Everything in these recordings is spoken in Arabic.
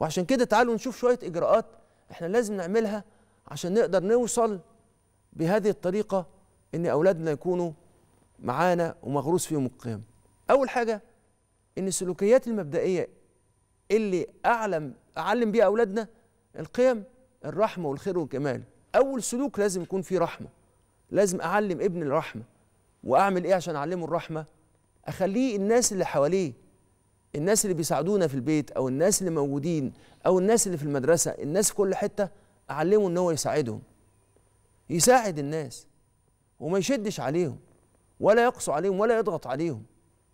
وعشان كده تعالوا نشوف شويه اجراءات احنا لازم نعملها عشان نقدر نوصل بهذه الطريقه ان اولادنا يكونوا معانا ومغروس فيهم القيم اول حاجه ان السلوكيات المبدئيه اللي اعلم اعلم بيها اولادنا القيم الرحمه والخير والجمال اول سلوك لازم يكون فيه رحمه لازم اعلم ابن الرحمه واعمل ايه عشان اعلمه الرحمه اخليه الناس اللي حواليه الناس اللي بيساعدونا في البيت او الناس اللي موجودين او الناس اللي في المدرسه الناس في كل حته اعلمه ان هو يساعدهم يساعد الناس وما يشدش عليهم ولا يقسو عليهم ولا يضغط عليهم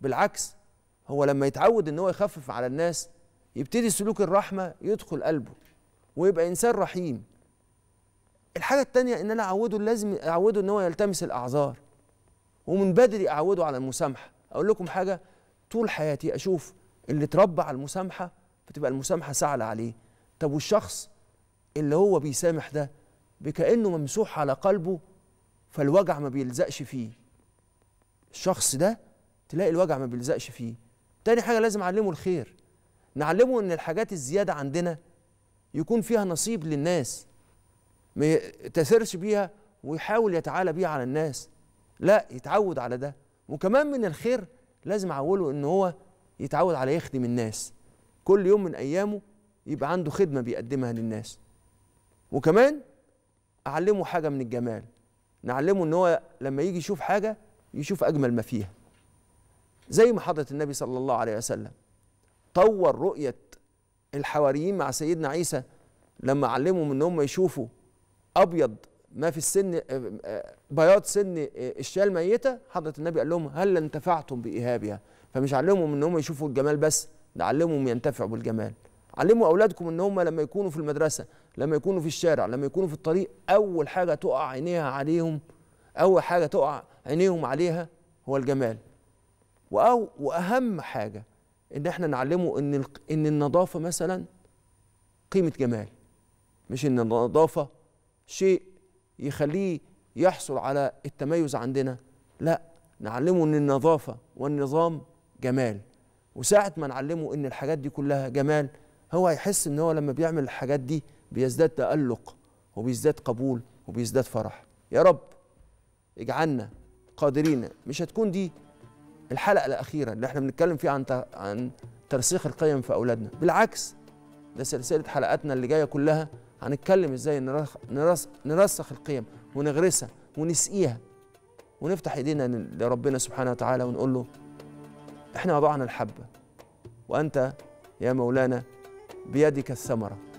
بالعكس هو لما يتعود ان هو يخفف على الناس يبتدي سلوك الرحمه يدخل قلبه ويبقى انسان رحيم الحاجه الثانيه ان انا اعوده لازم اعوده ان هو يلتمس الاعذار ومن بدري اعوده على المسامحه اقول لكم حاجه طول حياتي اشوف اللي اتربى على المسامحه بتبقى المسامحه سهله عليه طب والشخص اللي هو بيسامح ده بكانه ممسوح على قلبه فالوجع ما بيلزقش فيه الشخص ده تلاقي الوجع ما بيلزقش فيه تاني حاجه لازم اعلمه الخير نعلمه ان الحاجات الزياده عندنا يكون فيها نصيب للناس ما يتاثرش بيها ويحاول يتعالى بيها على الناس لا يتعود على ده وكمان من الخير لازم اعوله ان هو يتعود على يخدم الناس كل يوم من ايامه يبقى عنده خدمه بيقدمها للناس وكمان اعلمه حاجه من الجمال نعلمه ان هو لما يجي يشوف حاجه يشوف اجمل ما فيها زي ما حضره النبي صلى الله عليه وسلم طور رؤيه الحواريين مع سيدنا عيسى لما علمهم ان هم يشوفوا ابيض ما في السن آه، آه، بياض سن الشاة الميتة حضرة النبي قال لهم هل انتفعتم بإيهابها فمش علمهم ان هم يشوفوا الجمال بس ده علمهم ينتفعوا بالجمال علموا أولادكم ان هم لما يكونوا في المدرسة لما يكونوا في الشارع لما يكونوا في الطريق أول حاجة تقع عينيها عليهم أول حاجة تقع عينيهم عليها هو الجمال وأو وأهم حاجة ان احنا نعلمه ان ان النظافة مثلا قيمة جمال مش ان النظافة شيء يخليه يحصل على التميز عندنا لا نعلمه ان النظافه والنظام جمال وساعه ما نعلمه ان الحاجات دي كلها جمال هو هيحس ان هو لما بيعمل الحاجات دي بيزداد تالق وبيزداد قبول وبيزداد فرح يا رب اجعلنا قادرين مش هتكون دي الحلقه الاخيره اللي احنا بنتكلم فيها عن عن ترسيخ القيم في اولادنا بالعكس ده سلسله حلقاتنا اللي جايه كلها هنتكلم ازاي نرسخ, القيم ونغرسها ونسقيها ونفتح ايدينا لربنا سبحانه وتعالى ونقول له احنا وضعنا الحبه وانت يا مولانا بيدك الثمره